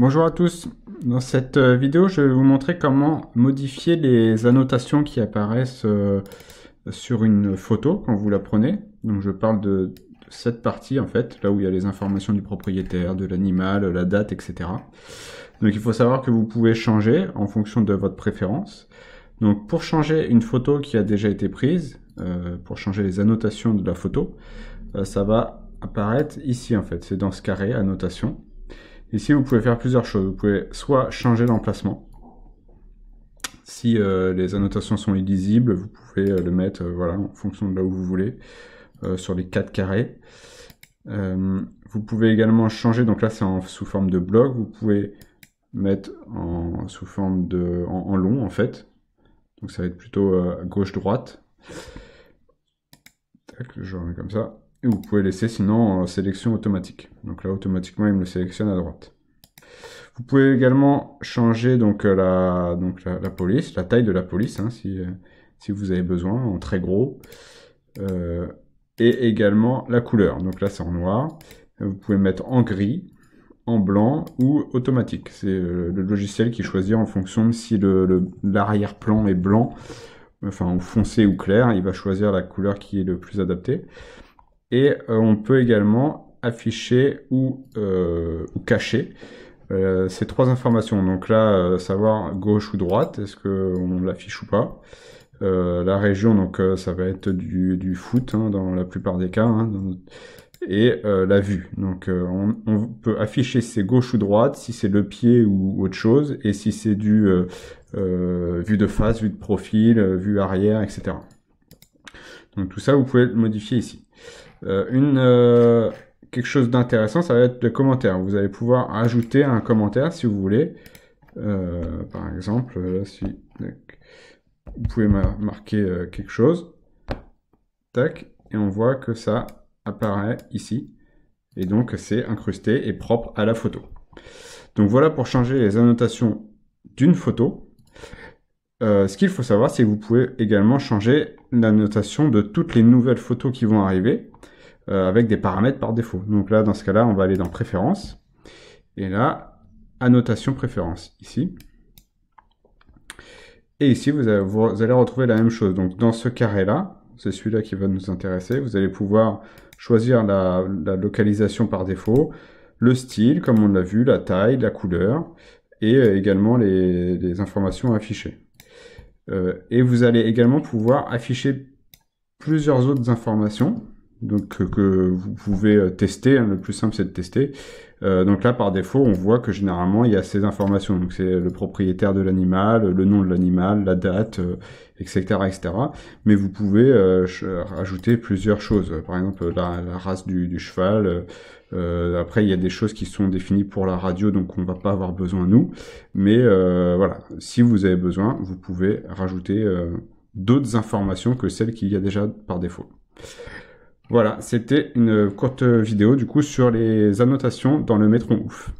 Bonjour à tous, dans cette euh, vidéo je vais vous montrer comment modifier les annotations qui apparaissent euh, sur une photo quand vous la prenez. Donc je parle de, cette partie en fait, là où il y a les informations du propriétaire, de l'animal, la date, etc. Donc il faut savoir que vous pouvez changer en fonction de votre préférence. Donc pour changer une photo qui a déjà été prise, euh, pour changer les annotations de la photo, ça va apparaître ici en fait, c'est dans ce carré annotation. Ici, vous pouvez faire plusieurs choses. Vous pouvez soit changer l'emplacement. Si euh, les annotations sont illisibles, vous pouvez euh, le mettre euh, voilà, en fonction de là où vous voulez, sur les quatre carrés. vous pouvez également changer, donc là c'est sous forme de bloc, vous pouvez mettre en, sous forme de en, long en fait. Donc ça va être plutôt gauche-droite. je remets comme ça vous pouvez laisser sinon en sélection automatique. Donc là, automatiquement, il me le sélectionne à droite. Vous pouvez également changer donc, euh, la, donc, la, police, la taille de la police, hein, euh, si, vous avez besoin, en très gros. Euh, et également la couleur. Donc là, c'est en noir. Vous pouvez mettre en gris, en blanc ou automatique. C'est le logiciel qui choisit en fonction de si l'arrière-plan est blanc, enfin ou foncé ou clair. Il va choisir la couleur qui est le plus adaptée et euh, on peut également afficher ou, euh, cacher euh, ces trois informations. Donc là, savoir gauche ou droite, est-ce qu'on l'affiche ou pas. la région, donc ça va être du, foot hein, dans la plupart des cas. Hein, et la vue. Donc on, on, peut afficher si c'est gauche ou droite, si c'est le pied ou autre chose, et si c'est du vue de face, vue de profil, vue arrière, etc. Donc tout ça, vous pouvez le modifier ici. Euh, une, euh, quelque chose d'intéressant, ça va être le commentaire. Vous allez pouvoir ajouter un commentaire si vous voulez. Euh, par exemple, vous pouvez marquer quelque chose, tac, et on voit que ça apparaît ici. Et donc, c'est incrusté et propre à la photo. Donc voilà pour changer les annotations d'une photo. Euh, ce qu'il faut savoir, c'est que vous pouvez également changer la notation de toutes les nouvelles photos qui vont arriver euh, avec des paramètres par défaut. Donc là, dans ce cas-là, on va aller dans Préférences. Et là, Annotation Préférences, ici. Et ici, vous allez, allez retrouver la même chose. Donc dans ce carré-là, c'est celui-là qui va nous intéresser. Vous allez pouvoir choisir la, localisation par défaut, le style, comme on l'a vu, la taille, la couleur, et également les informations affichées. Euh, et vous allez également pouvoir afficher plusieurs autres informations donc euh, que vous pouvez euh, tester. Hein, le plus simple, c'est de tester. Euh, donc là, par défaut, on voit que généralement, il y a ces informations. Donc c'est le propriétaire de l'animal, le nom de l'animal, la date, etc., etc. Mais vous pouvez rajouter plusieurs choses. Par exemple, la, race du, du cheval. après, il y a des choses qui sont définies pour la radio, donc on va pas avoir besoin nous. Mais voilà, si vous avez besoin, vous pouvez rajouter d'autres informations que celles qu'il y a déjà par défaut. Voilà, c'était une courte vidéo du coup sur les annotations dans le métron ouf.